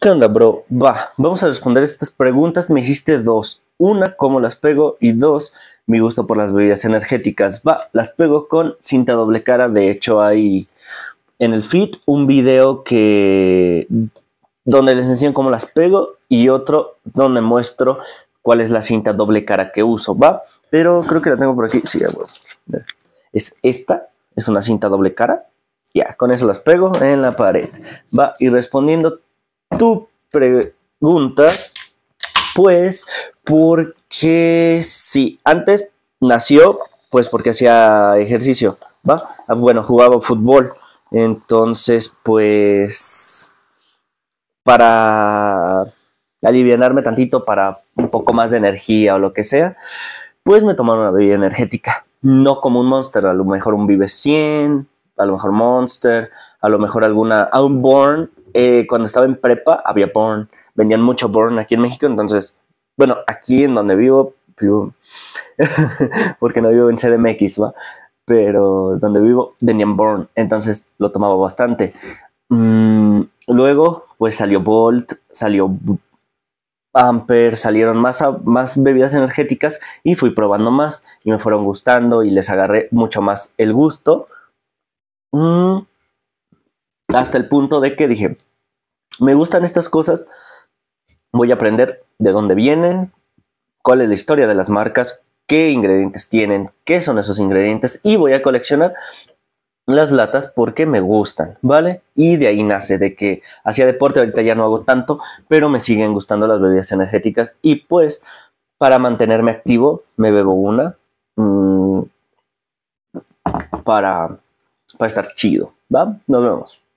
¿Qué onda, bro? Va, vamos a responder estas preguntas. Me hiciste dos. Una, cómo las pego. Y dos, mi gusto por las bebidas energéticas. Va, las pego con cinta doble cara. De hecho, hay en el feed un video que donde les enseño cómo las pego y otro donde muestro cuál es la cinta doble cara que uso. Va, pero creo que la tengo por aquí. Sí, voy. Es esta. Es una cinta doble cara. Ya, con eso las pego en la pared. Va, y respondiendo tu pregunta, pues porque sí, antes nació pues porque hacía ejercicio, ¿va? Ah, bueno, jugaba fútbol, entonces pues para aliviarme tantito, para un poco más de energía o lo que sea, pues me tomaron una bebida energética, no como un Monster, a lo mejor un Vive 100, a lo mejor Monster, a lo mejor alguna Unborn, eh, cuando estaba en prepa había Born. vendían mucho Born aquí en México, entonces, bueno, aquí en donde vivo, porque no vivo en CDMX, ¿va? Pero donde vivo venían Born. entonces lo tomaba bastante. Mm, luego, pues salió Bolt, salió Amper, salieron más, más bebidas energéticas y fui probando más y me fueron gustando y les agarré mucho más el gusto. Mm, hasta el punto de que dije, me gustan estas cosas, voy a aprender de dónde vienen, cuál es la historia de las marcas, qué ingredientes tienen, qué son esos ingredientes y voy a coleccionar las latas porque me gustan, ¿vale? Y de ahí nace de que hacía deporte, ahorita ya no hago tanto, pero me siguen gustando las bebidas energéticas y pues para mantenerme activo me bebo una mm, para, para estar chido, ¿va? Nos vemos.